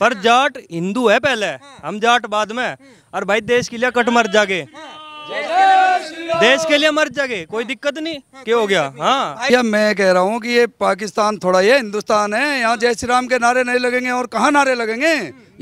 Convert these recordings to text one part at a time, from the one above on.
पर जाट हिंदू है पहले हाँ। हम जाट बाद में हाँ। और भाई देश के लिए कट मर जागे हाँ। देश के लिए मर जागे कोई दिक्कत नहीं क्या हो गया हाँ या मैं कह रहा हूँ कि ये पाकिस्तान थोड़ा ये हिंदुस्तान है यहाँ जय श्री राम के नारे नहीं लगेंगे और कहाँ नारे लगेंगे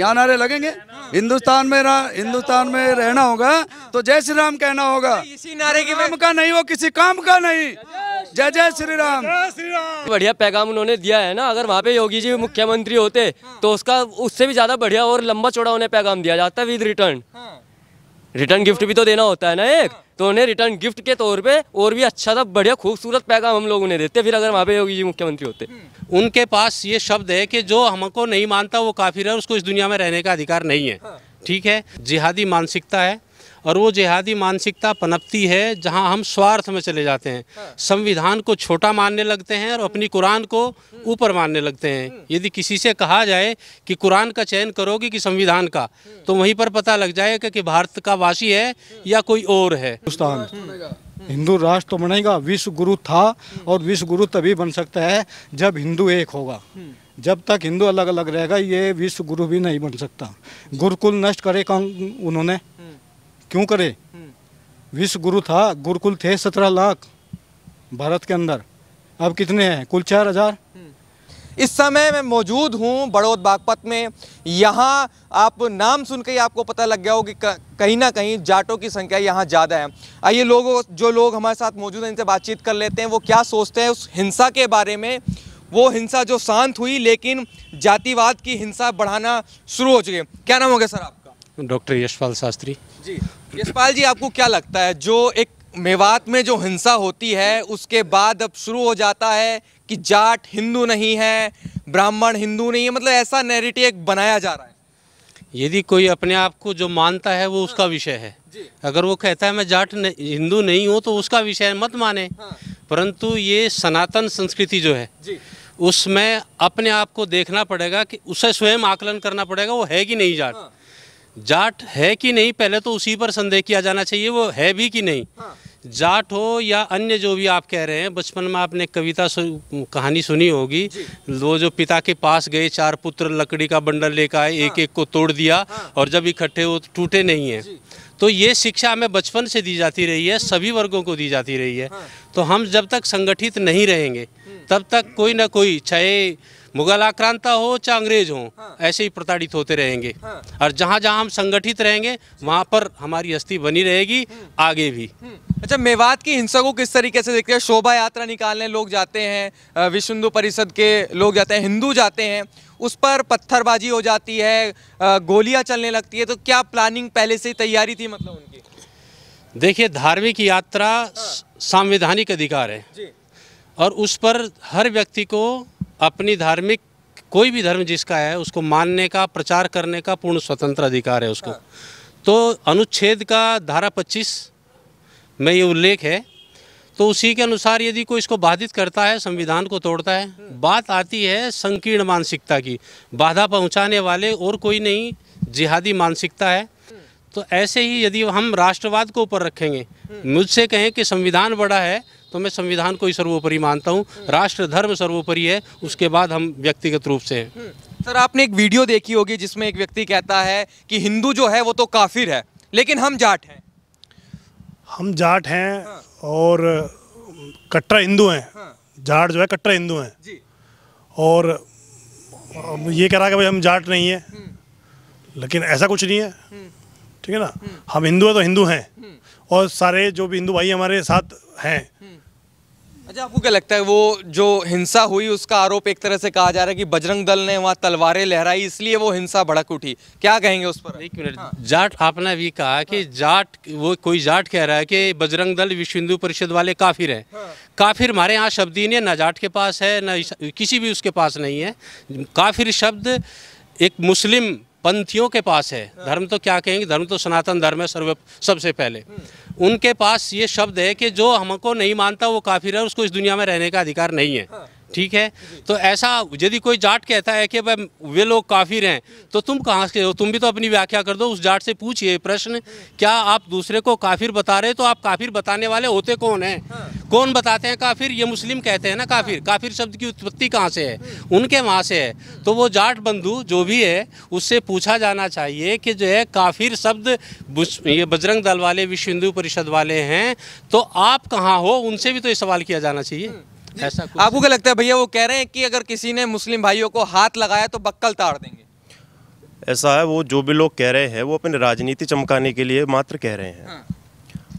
यहाँ नारे लगेंगे हिंदुस्तान में हिंदुस्तान में रहना होगा तो जय श्री राम कहना होगा इसी नारे की काम का नहीं वो किसी काम का नहीं जय जय श्री राम बढ़िया पैगाम उन्होंने दिया है ना अगर वहाँ पे योगी जी मुख्यमंत्री होते तो उसका उससे भी ज्यादा बढ़िया और लंबा चौड़ा उन्हें पैगाम दिया जाता विद रिटर्न हाँ। रिटर्न गिफ्ट भी तो देना होता है ना एक तो उन्हें रिटर्न गिफ्ट के तौर पे और भी अच्छा सा बढ़िया खूबसूरत पैगाम हम लोग उन्हें देते फिर अगर वहाँ पे योगी जी मुख्यमंत्री होते हम्म। उनके पास ये शब्द है कि जो हमको नहीं मानता वो काफिर है उसको इस दुनिया में रहने का अधिकार नहीं है हाँ। ठीक है जिहादी मानसिकता है और वो जिहादी मानसिकता पनपती है जहां हम स्वार्थ में चले जाते हैं हाँ। संविधान को छोटा मानने लगते हैं और अपनी कुरान को हम्म। ऊपर मानने लगते हैं हम्म। यदि किसी से कहा जाए कि कुरान का चयन करोगे कि संविधान का हम्म। तो वहीं पर पता लग जाएगा कि भारत का वासी है या कोई और है हिंदुस्तान हिंदू राष्ट्र तो बनेगा विश्व गुरु था और विश्व गुरु तभी बन सकता है जब हिंदू एक होगा जब तक हिंदू अलग अलग रहेगा ये विश्व गुरु भी नहीं बन सकता गुरुकुल नष्ट करे कौन उन्होंने क्यों करे हम्म। विश्व गुरु था गुरुकुल थे सत्रह लाख भारत के अंदर अब कितने हैं कुल चार हज़ार हम्म। इस समय मैं मौजूद हूं बड़ौद बागपत में यहां आप नाम सुन के ही आपको पता लग गया हो कि कहीं ना कहीं जाटों की संख्या यहां ज़्यादा है आइए लोग जो लोग हमारे साथ मौजूद हैं इनसे बातचीत कर लेते हैं वो क्या सोचते हैं उस हिंसा के बारे में वो हिंसा जो शांत हुई लेकिन जातिवाद की हिंसा बढ़ाना शुरू हो चुकी है क्या नाम हो गया सर आप डॉक्टर यशपाल शास्त्री जी यशपाल जी आपको क्या लगता है जो एक मेवात में जो हिंसा होती है उसके बाद अब शुरू हो जाता है कि जाट हिंदू नहीं है ब्राह्मण हिंदू नहीं है मतलब ऐसा नैरेटिव बनाया जा रहा है यदि कोई अपने आप को जो मानता है वो उसका हाँ। विषय है अगर वो कहता है मैं जाट हिंदू नहीं हूँ तो उसका विषय मत माने हाँ। परंतु ये सनातन संस्कृति जो है उसमें अपने आप को देखना पड़ेगा कि उसे स्वयं आकलन करना पड़ेगा वो है कि नहीं जाट हाँ। जाट है कि नहीं पहले तो उसी पर संदेह किया जाना चाहिए वो है भी कि नहीं हाँ। जाट हो या अन्य जो भी आप कह रहे हैं बचपन में आपने कविता सु, कहानी सुनी होगी वो जो पिता के पास गए चार पुत्र लकड़ी का बंडल लेकर आए हाँ। एक एक को तोड़ दिया हाँ। और जब इकट्ठे हो टूटे नहीं है तो ये शिक्षा हमें बचपन से दी जाती रही है सभी वर्गों को दी जाती रही है हाँ। तो हम जब तक संगठित नहीं रहेंगे हम्म। तब तक कोई ना कोई चाहे मुगल आक्रांता हो चाहे अंग्रेज हो हाँ। ऐसे ही प्रताड़ित होते रहेंगे हाँ। और जहाँ जहाँ हम संगठित रहेंगे वहाँ पर हमारी हस्ती बनी रहेगी हम्म। आगे भी हम्म। अच्छा मेवात की हिंसा को किस तरीके से देखते हैं शोभा यात्रा निकालने लोग जाते हैं विश्व हिंदू परिषद के लोग जाते हैं हिंदू जाते हैं उस पर पत्थरबाजी हो जाती है गोलियां चलने लगती है तो क्या प्लानिंग पहले से तैयारी थी मतलब उनकी देखिए धार्मिक यात्रा हाँ। संवैधानिक अधिकार है और उस पर हर व्यक्ति को अपनी धार्मिक कोई भी धर्म जिसका है उसको मानने का प्रचार करने का पूर्ण स्वतंत्र अधिकार है उसको तो अनुच्छेद का धारा 25 में ये उल्लेख है तो उसी के अनुसार यदि कोई इसको बाधित करता है संविधान को तोड़ता है बात आती है संकीर्ण मानसिकता की बाधा पहुंचाने वाले और कोई नहीं जिहादी मानसिकता है तो ऐसे ही यदि हम राष्ट्रवाद को ऊपर रखेंगे मुझसे कहें कि संविधान बड़ा है तो मैं संविधान को ही सर्वोपरि मानता हूँ राष्ट्र धर्म सर्वोपरि है उसके बाद हम व्यक्तिगत रूप से हम्म। सर आपने एक वीडियो देखी होगी जिसमें एक व्यक्ति कहता है कि हिंदू जो है वो तो काफिर है लेकिन हम जाट हैं हम जाट हैं हाँ। और कट्टर हिंदू हैं हाँ। जाट जो है कट्टर हिंदू हैं और ये कह रहा कि भाई हम जाट नहीं है हम्म। लेकिन ऐसा कुछ नहीं है हम्म। ठीक है ना हम हिंदू हैं तो हिंदू हैं और सारे जो भी हिंदू भाई हमारे साथ हैं अच्छा आपको क्या लगता है वो जो हिंसा हुई उसका आरोप एक तरह से कहा जा रहा है कि बजरंग दल ने वहाँ तलवारें लहराई इसलिए वो हिंसा भड़क उठी क्या कहेंगे उस पर एक मिनट हाँ। जाट आपने भी कहा कि हाँ। जाट वो कोई जाट कह रहा है कि बजरंग दल विश्व हिंदू परिषद वाले काफिर हैं हाँ। काफिर हमारे यहाँ शब्द ही नहीं ना जाट के पास है न किसी भी उसके पास नहीं है काफिर शब्द एक मुस्लिम पंथियों के पास है हाँ। धर्म तो क्या कहेंगे धर्म तो सनातन धर्म है सर्व सबसे पहले हम्म। उनके पास ये शब्द है कि जो हमको नहीं मानता वो काफिर है उसको इस दुनिया में रहने का अधिकार नहीं है हाँ। ठीक है तो ऐसा यदि कोई जाट कहता है कि भाई वे लोग काफिर हैं तो तुम कहाँ से हो तुम भी तो अपनी व्याख्या कर दो उस जाट से पूछिए प्रश्न क्या आप दूसरे को काफिर बता रहे तो आप काफिर बताने वाले होते कौन हैं हाँ। कौन बताते हैं काफिर ये मुस्लिम कहते हैं ना काफिर हाँ। काफिर शब्द की उत्पत्ति कहाँ से है उनके वहाँ से है तो वो जाट बंधु जो भी है उससे पूछा जाना चाहिए कि जो है काफिर शब्द ये बजरंग दल वाले विश्व हिंदू परिषद वाले हैं तो आप कहाँ हो उनसे भी तो ये सवाल किया जाना चाहिए हाँ। आपको क्या लगता है भैया वो कह रहे हैं कि अगर किसी ने मुस्लिम भाइयों को हाथ लगाया तो बक्कल तार देंगे ऐसा है वो जो भी लोग कह रहे हैं वो अपनी राजनीति चमकाने के लिए मात्र कह रहे हैं हाँ।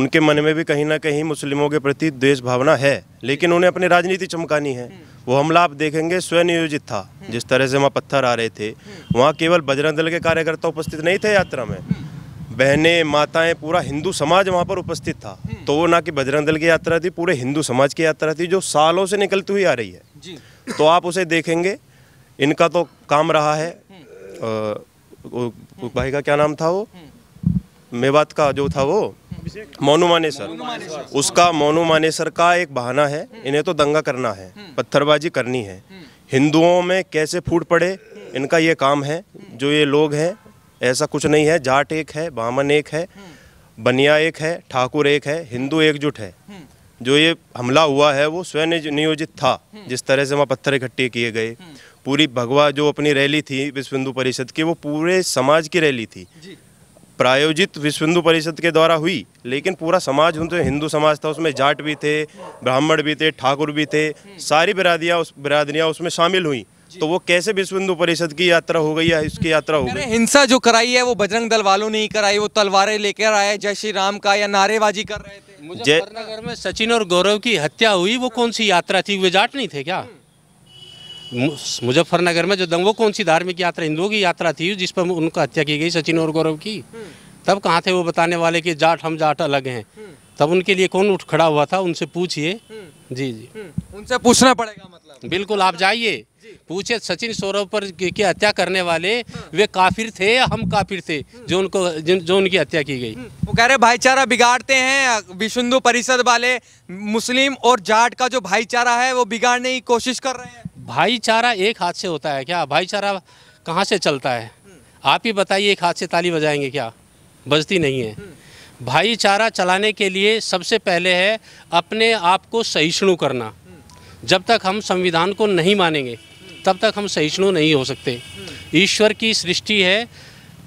उनके मन में भी कहीं ना कहीं मुस्लिमों के प्रति देश भावना है लेकिन उन्हें अपनी राजनीति चमकानी है हम्म। वो हमला आप देखेंगे स्वनियोजित था हम्म। जिस तरह से वहाँ पत्थर आ रहे थे हम्म। वहाँ केवल बजरंग दल के कार्यकर्ता उपस्थित नहीं थे यात्रा में बहनें माताएं पूरा हिंदू समाज वहाँ पर उपस्थित था हम्म। तो वो ना कि बजरंग दल की यात्रा थी पूरे हिंदू समाज की यात्रा थी जो सालों से निकलती हुई आ रही है जी। तो आप उसे देखेंगे इनका तो काम रहा है आ, हम्म। भाई का क्या नाम था वो हम्म। मेवात का जो था वो मोनू मानेसर उसका मोनू मानेसर का एक बहाना है इन्हें तो दंगा करना है पत्थरबाजी करनी है हिंदुओं में कैसे फूट पड़े इनका ये काम है जो ये लोग हैं ऐसा कुछ नहीं है जाट एक है बामन एक है बनिया एक है ठाकुर एक है हिंदू एकजुट है जो ये हमला हुआ है वो स्वयं नियोजित था जिस तरह से वहाँ पत्थर इकट्ठे किए गए पूरी भगवा जो अपनी रैली थी विश्व हिंदू परिषद की वो पूरे समाज की रैली थी प्रायोजित विश्व हिंदू परिषद के द्वारा हुई लेकिन पूरा समाज उन तो हिंदू समाज था उसमें जाट भी थे ब्राह्मण भी थे ठाकुर भी थे सारी बिरादियाँ उस बिरादरियाँ उसमें शामिल हुई तो वो कैसे विश्व हिंदू परिषद की यात्रा हो गई या इसकी यात्रा हो गई हिंसा जो कराई है वो बजरंग दल वालों ने ही कराई वो तलवारें लेकर आए जय श्री राम का या नारेबाजी कर रहे थे में सचिन और गौरव की हत्या हुई वो कौन सी यात्रा थी वे जाट नहीं थे क्या मुजफ्फरनगर में जो दंग वो कौन सी धार्मिक यात्रा हिंदुओं की यात्रा थी जिस पर उनका हत्या की गई सचिन और गौरव की तब कहाँ थे वो बताने वाले कि जाट हम जाट अलग हैं तब उनके लिए कौन उठ खड़ा हुआ था उनसे पूछिए हम्म। जी जी हम्म। उनसे पूछना पड़ेगा मतलब बिल्कुल आप जाइए पूछे सचिन सौरभ पर की हत्या करने वाले हाँ। वे काफिर थे हम काफिर थे जो उनको जो उनकी हत्या की गई हम्म, वो कह रहे भाईचारा बिगाड़ते हैं विश्व हिंदू परिषद वाले मुस्लिम और जाट का जो भाईचारा है वो बिगाड़ने की कोशिश कर रहे हैं भाईचारा एक हाथ से होता है क्या भाईचारा कहाँ से चलता है हम्म। आप ही बताइए एक हाथ से ताली बजाएंगे क्या बजती नहीं है हम्म। भाईचारा चलाने के लिए सबसे पहले है अपने आप को सहिष्णु करना जब तक हम संविधान को नहीं मानेंगे तब तक हम सहिष्णु नहीं हो सकते ईश्वर की सृष्टि है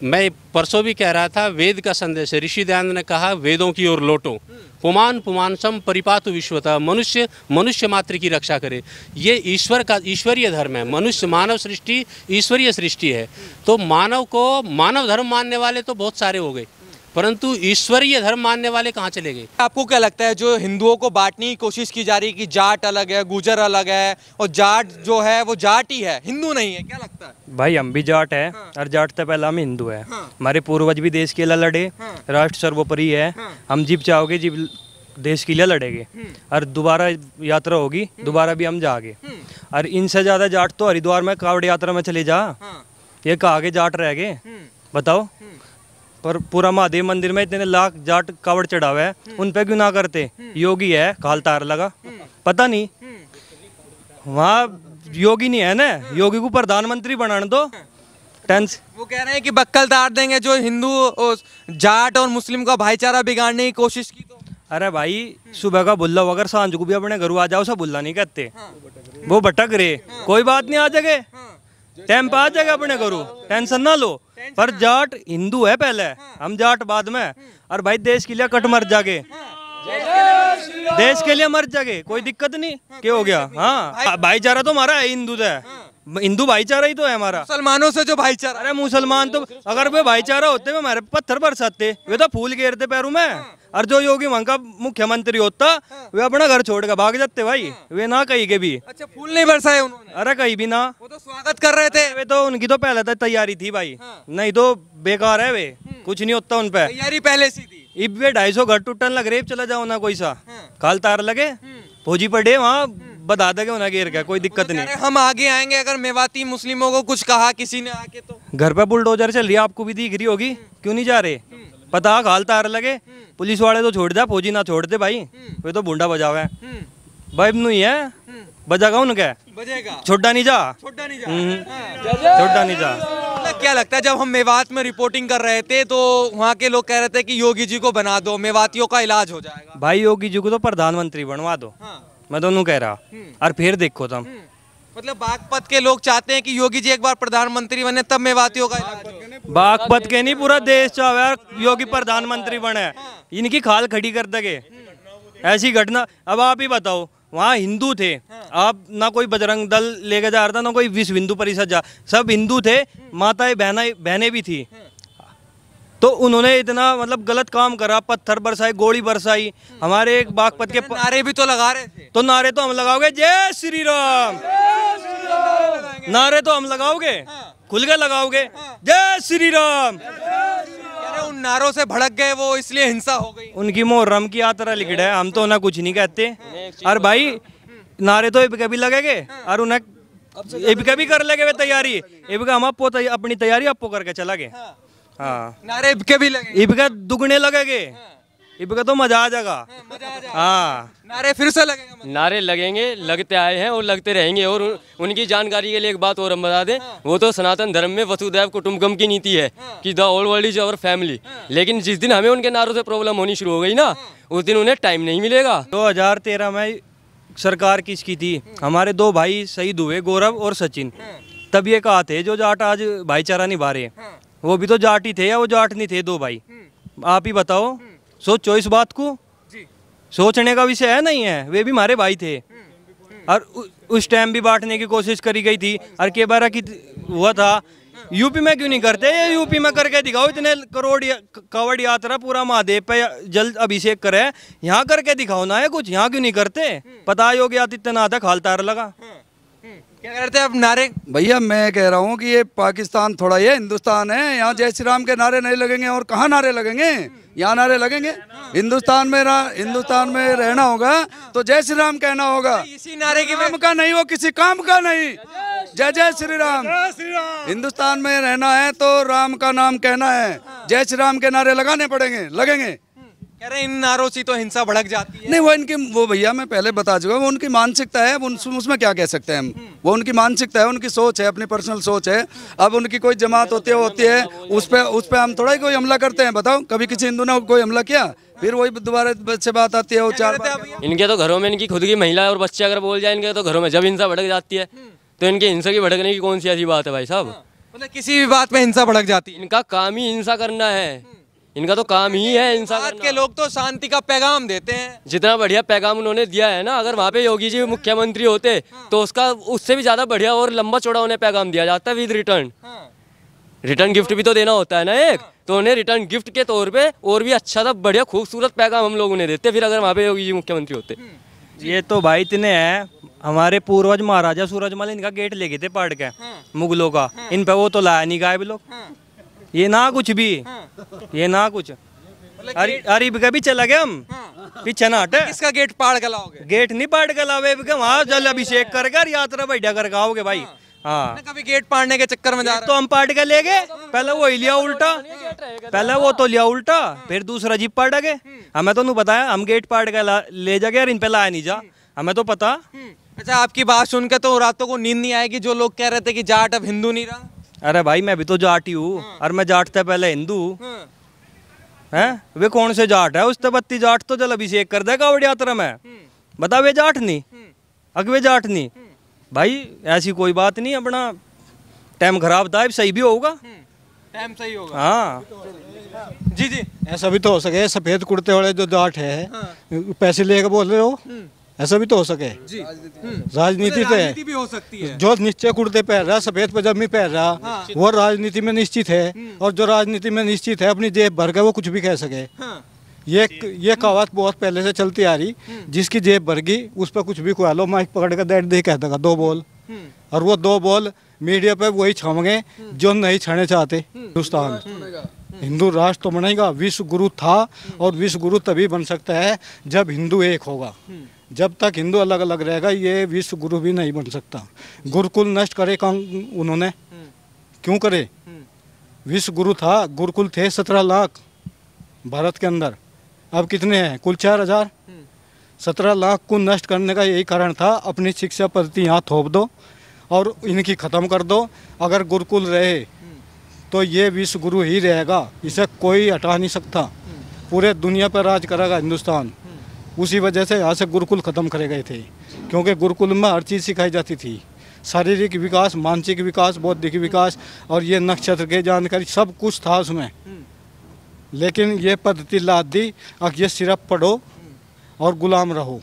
मैं परसों भी कह रहा था वेद का संदेश है ऋषि दयानंद ने कहा वेदों की ओर लौटो पुमान पुमान सम परिपात विश्वतः मनुष्य मनुष्य मात्र की रक्षा करे ये ईश्वर का ईश्वरीय धर्म है मनुष्य मानव सृष्टि ईश्वरीय सृष्टि है तो मानव को मानव धर्म मानने वाले तो बहुत सारे हो गए परंतु ईश्वरीय धर्म मानने वाले कहाँ चले गए आपको क्या लगता है जो हिंदुओं को बांटने की कोशिश की जा रही है कि जाट अलग है गुजर अलग है और जाट जो है वो जाट ही है हिंदू नहीं है क्या लगता है भाई हम भी जाट है हाँ। और जाट से पहला हम हिंदू है हाँ। पूर्वज भी देश के लिए लड़े हाँ। राष्ट्र सर्वोपरि है हाँ। हम जीप चाहोगे जीप देश के लिए लड़ेंगे हम्म। और दोबारा यात्रा होगी हम्म। दोबारा भी हम जागे हम्म। और इनसे ज़्यादा जाट तो हरिद्वार में कावड़ यात्रा में चले जा हाँ। ये कहा जाट रह गए बताओ पर पूरा महादेव मंदिर में इतने लाख जाट कावड़ चढ़ा हुआ है हम्म। उन पे क्यों ना करते हम्म। योगी है काल तार लगा हम्म। पता नहीं वहाँ योगी नहीं है ना योगी को प्रधानमंत्री बनाने दो टेंस वो कह रहे हैं कि बक्कल तार देंगे जो हिंदू जाट और मुस्लिम का भाईचारा बिगाड़ने की कोशिश की तो अरे भाई सुबह का बुल्ला अगर सांझ को भी अपने घर आ जाओ सब बुल्ला नहीं कहते हाँ। वो भटक रहे हाँ। कोई बात नहीं आ जाएगा हाँ। टाइम पे आ जाएगा अपने घरों टेंशन ना लो पर जाट हिंदू है पहले हाँ। हम जाट बाद में हाँ। और भाई देश के लिए कट मर जागे हाँ। देश के लिए मर जागे कोई दिक्कत नहीं क्या हो गया हाँ भाईचारा तो हमारा है हिंदू तो है हिंदू भाईचारा ही तो है हमारा मुसलमानों से जो भाईचारा अरे मुसलमान तो अगर वे भाईचारा होते वे हमारे पत्थर बरसाते वे तो फूल घेरते पैरों में हाँ। और जो योगी वहां का मुख्यमंत्री होता हाँ। वे अपना घर छोड़ भाग जाते भाई हाँ। वे ना कहीं के भी अच्छा फूल नहीं बरसाए उन्होंने अरे कहीं भी ना वो तो स्वागत कर रहे थे वे तो उनकी तो पहले तक तो तैयारी थी भाई नहीं तो बेकार है वे हम्म। कुछ नहीं होता उनपे तैयारी पहले से थी इब वे ढाई सौ घर टूटन लग रहे चला जाओ ना कोई सा खाल तार लगे फौजी हम्म। पड़े वहाँ बता देगा उन्हें घेर का कोई दिक्कत नहीं तो हम आगे आएंगे अगर मेवाती मुस्लिमों को कुछ कहा किसी ने आके तो घर पे बुलडोजर चल रही आपको भी दिख रही होगी हम्म। क्यों नहीं जा रहे हम्म। पता हाल तार लगे हम्म। पुलिस वाले तो छोड़ दिया फौजी ना छोड़ दे भाई वे तो बूढ़ा बजा है भाई नहीं है बजागा उनका बजेगा छोटा नहीं जा छोटा नहीं जा हाँ। छोटा नहीं जा मतलब क्या लगता है जब हम मेवात में रिपोर्टिंग कर रहे थे तो वहाँ के लोग कह रहे थे कि योगी जी को बना दो मेवातियों का इलाज हो जाएगा भाई योगी जी को तो प्रधानमंत्री बनवा दो हाँ। मैं दोनों कह रहा हम्म। और फिर देखो तुम हम्म। मतलब बागपत के लोग चाहते हैं कि योगी जी एक बार प्रधानमंत्री बने तब बात होगा बागपत के नहीं पूरा देश चाहे योगी प्रधानमंत्री बने हाँ। इनकी खाल खड़ी कर दगे ऐसी घटना अब आप ही बताओ वहाँ हिंदू थे हाँ। आप ना कोई बजरंग दल लेके जा रहा था ना कोई विश्व हिंदू परिषद जा सब हिंदू थे हाँ। माताएं बहना बहने भी थी तो उन्होंने इतना मतलब गलत काम करा पत्थर बरसाई गोली बरसाई हमारे एक बागपत के नारे भी तो लगा रहे थे तो नारे तो हम लगाओगे जय श्री राम नारे तो हम लगाओगे हाँ। खुल के लगाओगे हाँ। जय श्री राम उन नारों से भड़क गए वो इसलिए हिंसा हो गई उनकी मोहर्रम की यात्रा लिखड़ा है हम तो उन्हें कुछ नहीं कहते और भाई नारे तो कभी भी लगेंगे हाँ। और उन्हें इबका भी कर लेंगे वे तैयारी हम आपको अपनी तैयारी आपको करके चला गए हाँ नारे इबके भी लगे इबके दुगने लगेंगे हाँ। इबके तो मजा आ जाएगा हाँ, हाँ। नारे फिर से लगेंगे नारे लगेंगे लगते आए हैं और लगते रहेंगे और उन, उनकी जानकारी के लिए एक बात और हम बता दें हाँ। वो तो सनातन धर्म में वसुदेव कुटुम्बकम की नीति है कि the old world is our family लेकिन जिस दिन हमें उनके नारों से प्रॉब्लम होनी शुरू हो गई ना उस दिन उन्हें टाइम नहीं मिलेगा दो में सरकार किसकी थी हमारे दो भाई शहीद हुए गौरव और सचिन तब ये कहा थे जो जाट आज भाईचारा निभा रहे हैं वो भी तो जाट ही थे या वो जाट नहीं थे दो भाई हम्म। आप ही बताओ हम्म। सोचो इस बात को सोचने का विषय है नहीं है वे भी हमारे भाई थे हम्म। और उस टाइम भी बांटने की कोशिश करी गई थी और के बारा की हुआ था यूपी में क्यों नहीं करते ये यूपी में करके दिखाओ इतने करोड़ कवड़ यात्रा पूरा महादेव पे जल अभिषेक करे यहाँ करके दिखाओ ना है कुछ यहाँ क्यों नहीं करते पता योग्य आदित्यनाथ है खालतार लगा हाँ। क्या कह रहे थे आप नारे भैया मैं कह रहा हूँ कि ये पाकिस्तान थोड़ा ये हिंदुस्तान है यहाँ जय श्री राम के नारे नहीं लगेंगे और कहाँ नारे लगेंगे यहाँ नारे लगेंगे हिंदुस्तान में हिंदुस्तान में रहना होगा तो जय श्री राम कहना होगा इसी नारे के काम का नहीं हो किसी काम का नहीं जय जय श्री राम हिंदुस्तान में रहना है तो राम का नाम कहना है जय श्री राम के नारे लगाने पड़ेंगे लगेंगे कह रहे इन नारों तो हिंसा भड़क जाती है नहीं वो इनके वो भैया मैं पहले बता चुका वो उनकी मानसिकता है उन, उसमें क्या कह सकते हैं हम हम्म। वो उनकी मानसिकता है उनकी सोच है अपनी पर्सनल सोच है अब उनकी कोई जमात होती है होती है उस पर उस पर हम थोड़ा ही कोई हमला करते हैं बताओ कभी किसी हिंदू ने कोई हमला किया फिर वही दोबारा से बात आती है वो चार इनके तो घरों में इनकी खुद की महिला और बच्चे अगर बोल जाए इनके तो घरों में जब हिंसा भड़क जाती है हम्म। तो इनके हिंसा की भड़कने की कौन सी ऐसी बात है भाई साहब हाँ। मतलब किसी भी बात में हिंसा भड़क जाती है इनका काम ही हिंसा करना है हम्म। इनका तो काम ही है इंसान के लोग तो शांति का पैगाम देते हैं जितना बढ़िया पैगाम उन्होंने दिया है ना अगर वहाँ पे योगी जी मुख्यमंत्री होते हाँ। तो उसका उससे भी ज़्यादा बढ़िया और लंबा चौड़ा उन्हें पैगाम दिया जाता है विद रिटर्न रिटर्न गिफ्ट भी तो देना होता है ना एक हाँ। तो उन्हें रिटर्न गिफ्ट के तौर पे और भी अच्छा था बढ़िया खूबसूरत पैगाम हम लोग उन्हें देते फिर अगर वहाँ पे योगी जी मुख्यमंत्री होते हम्म। ये तो भाई इतने हैं हमारे पूर्वज महाराजा सूरजमल इनका गेट लेके थे पार्ट के हाँ। मुगलों का इन पे वो तो लाया नहीं भी लोग ये ना कुछ भी ये ना कुछ मतलब अरे अरे भी चला गया हम हाँ। पीछे ना हटे इसका गेट पाड़ कर गेट नहीं पाड़ कर वहां जल अभिषेक कर कर यात्रा बैठा कर गाओगे भाई हाँ, हाँ। कभी गेट पाड़ने के चक्कर में जा तो हम पाट के ले गए हाँ। पहले वो लिया तो उल्टा पहले वो तो लिया उल्टा फिर दूसरा जीप पाटा गए हमें तो नहीं बताया हम गेट पाट के ले जा गए इन पे लाया नहीं जा हमें तो पता अच्छा आपकी बात सुनकर तो रातों को नींद नहीं आएगी जो लोग कह रहे थे कि जाट अब हिंदू नहीं रहा अरे भाई मैं भी तो जाट ही हूँ हाँ। और मैं जाट था पहले हिंदू हाँ। हैं वे कौन से जाट है उस तबत्ती जाट तो जल अभिषेक कर देगा बड़ी यात्रा में हम्म। बता वे जाट नहीं हम्म। अग वे जाट नहीं हम्म। भाई ऐसी कोई बात नहीं अपना टाइम खराब था सही भी होगा टाइम सही होगा हाँ जी जी ऐसा भी तो हो सके सफेद कुर्ते वाले जो जाट है हाँ। पैसे लेकर बोल रहे हो ऐसा भी तो हो सके हम्म। राजनीति मतलब पे भी हो सकती है जो निश्चय कुर्ते पहन रहा सफेद पजामी पहन रहा हाँ। वो राजनीति में निश्चित है हम्म। और जो राजनीति में निश्चित है अपनी जेब भर के वो कुछ भी कह सके हाँ। ये ये कहावत बहुत पहले से चलती आ रही हम्म। जिसकी जेब भर गई उस पर कुछ भी खुआ लो माइक पकड़ कर दे कह देगा दो बोल और वो दो बोल मीडिया पे वही छावेंगे जो नहीं छाने चाहते हिंदुस्तान हिंदू राष्ट्र तो बनेगा विश्व गुरु था और विश्व गुरु तभी बन सकता है जब हिंदू एक होगा जब तक हिंदू अलग अलग रहेगा ये विश्व गुरु भी नहीं बन सकता गुरुकुल नष्ट करे कौन उन्होंने क्यों करे विश्व गुरु था गुरुकुल थे सत्रह लाख भारत के अंदर अब कितने हैं कुल चार हजार सत्रह लाख को नष्ट करने का यही कारण था अपनी शिक्षा पद्धति यहाँ थोप दो और इनकी ख़त्म कर दो अगर गुरुकुल रहे तो ये विश्व गुरु ही रहेगा इसे कोई हटा नहीं सकता पूरे दुनिया पर राज करेगा हिंदुस्तान उसी वजह से यहाँ से गुरुकुल ख़त्म करे गए थे क्योंकि गुरुकुल में हर चीज़ सिखाई जाती थी शारीरिक विकास मानसिक विकास बौद्धिक विकास और ये नक्षत्र की जानकारी सब कुछ था उसमें लेकिन ये पद्धति लाद दी अब ये सिर्फ पढ़ो और गुलाम रहो